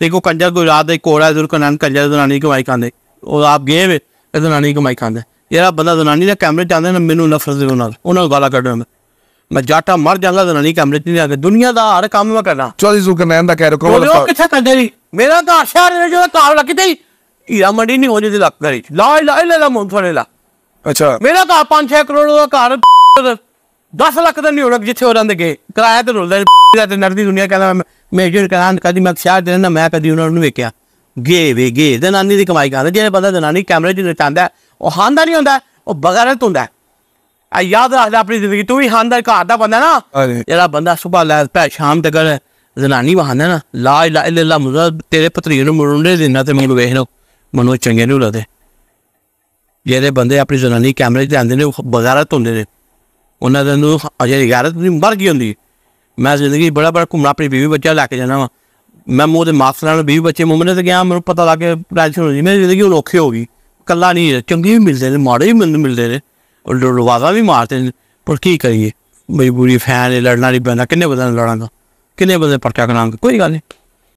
ਦੇਖੋ ਕੰਜਰ ਗੁਜਰਾਤ ਦੇ कोड़ा है ਕਨਨ ਕੰਜਰ ਦੁਨਾਨੀ ਕੋ कमाई खांदे ਉਹ ਆਪ ਗਏ ਵੇ ਦੁਨਾਨੀ ਕੋ ਕਮਾਈ ਖਾਂਦੇ ਜਿਹੜਾ ਬੰਦਾ ਦੁਨਾਨੀ ਦਾ ਕੈਮਰੇ ਚਾਹੁੰਦੇ ਨੇ ਮੈਨੂੰ ਨਫ਼ਰਤ ਦੇ ਉਹਨਾਂ ਉਹਨਾਂ ਨੂੰ ਗਾਲਾਂ ਕੱਢਣ ਮੈਂ ਜਾਟਾ ਮਰ ਜਾਗਾ ਦੁਨਾਨੀ ਕੈਮਰੇ ਚ ਨਹੀਂ ਆ ਕੇ ਦੁਨੀਆ ਦਾ ਹਰ ਕੰਮ ਮੈਂ ਕਰਨਾ ਚੌਧਰੀ ਜ਼ੁਲਕਰਨੈਨ ਦਾ ਕਹਿ ਰਿਹਾ ਕੋਲ ਉਹ ਕਿੱਥੇ ਕਰਦੇ ਨਹੀਂ ਮੇਰਾ ਘਰ ਸ਼ਹਿਰ ਨੇ ਜੋ ਘਰ ਲੱਗ ਤੇ ਹੀਰਾ ਮੰਡੀ ਨਹੀਂ ਹੋ ਜੇ ਲੱਗ ਕਰੀ ਲਾ ਲਾ ਲਾ ਮੁੰਫੜੇ ਲਾ ਅੱਛਾ ਮੇਰਾ ਘਰ 5-6 ਕਰੋੜ ਦਾ ਘਰ 10 ਲੱਖ ਦਾ ਨਹੀਂ ਜਿੱਥੇ ਉਹਨਾਂ ਦੇ ਗਏ ਕਿਰਾਇਆ ਤੇ ਰੁਲਦਾ ਦਾ ਤੇ ਨਰਦੀ ਦੁਨੀਆ ਕਹਿੰਦਾ ਮੇਜਰ ਕਰਾਂ ਕਦੀ ਮੈਂ ਖਿਆਲ ਦੇ ਨਾ ਮੈਂ ਕਦੀ ਉਹਨਾਂ ਨੂੰ ਵੇਖਿਆ ਗੇ ਵੇ ਗੇ ਨਾਨੀ ਦੀ ਕਮਾਈ ਕਰਦਾ ਜਿਹੜੇ ਬੰਦਾ ਜਨਾਨੀ ਕੈਮਰੇ 'ਚ ਨਚਾਂਦਾ ਉਹ ਹਾਂਦਾ ਨਹੀਂ ਹੁੰਦਾ ਉਹ ਬਗਾਰਤ ਹੁੰਦਾ ਆ ਯਾਦ ਰੱਖ ਲੈ ਆਪਣੀ ਜ਼ਿੰਦਗੀ ਤੂੰ ਵੀ ਹਾਂਦਾ ਘਰ ਦਾ ਬੰਦਾ ਨਾ ਜਿਹੜਾ ਬੰਦਾ ਸਵੇਰ ਲੈ ਪੈ ਸ਼ਾਮ ਤੱਕ ਜਨਾਨੀ ਵਹਾਂਦਾ ਨਾ ਲਾ ਇਲਾ ਇਲਾ ਮੁਜ਼ਾ ਤੇਰੇ ਪਤਰੀ ਨੂੰ ਮੁਰੁੰਡੇ ਦੇਣਾ ਤੇ ਮੈਨੂੰ ਵੇਖ ਲਓ ਮਨੋ ਚੰਗੇ ਨਹੀਂ ਲੱਗਦੇ ਜਿਹੜੇ ਬੰਦੇ ਆਪਣੀ ਜਨਾਨੀ ਕੈਮਰੇ 'ਚ ਆਂਦੇ ਨੇ ਉਹ ਬਗਾਰਤ ਹੁੰਦੇ ਨੇ ਉਹਨਾਂ ਦੇ ਨੂੰ ਅਜੇ ਯਾਰਤ ਵੀ ਮਰ ਗਈ ਹੁੰਦੀ ਮੈਂ ਜ਼ਿੰਦਗੀ ਬੜਾ ਬੜਾ ਘੁੰਮਣਾ ਆਪਣੀ ਬੀਵੀ ਬੱਚਾ ਲੈ ਕੇ ਜਾਣਾ ਵਾ ਮੈਂ ਮੋਦੇ ਮਾਫ ਨਾਲ ਬੀਵੀ ਬੱਚੇ ਮੁੰਮਨੇ ਤੇ ਗਿਆ ਮੈਨੂੰ ਪਤਾ ਲੱਗ ਗਿਆ ਹੋ ਗਈ ਮੇਰੀ ਜ਼ਿੰਦਗੀ ਉਹ ਔਖੀ ਹੋ ਗਈ ਕੱਲਾ ਨਹੀਂ ਚੰਗੇ ਵੀ ਮਿਲਦੇ ਨੇ ਮਾੜੇ ਵੀ ਮੈਨੂੰ ਮਿਲਦੇ ਨੇ ਉਹ ਲੜਵਾਦਾ ਵੀ ਮਾਰਦੇ ਨੇ ਪਰ ਕੀ ਕਰੀਏ ਮਜਬੂਰੀ ਫੈਨ ਲੜਨਾ ਨਹੀਂ ਪੈਂਦਾ ਕਿੰਨੇ ਬੰਦੇ ਲੜਾਂਗਾ ਕਿੰਨੇ ਬੰਦੇ ਪਰਚਾ ਕਰਾਂਗਾ ਕੋਈ ਗੱਲ ਨਹੀਂ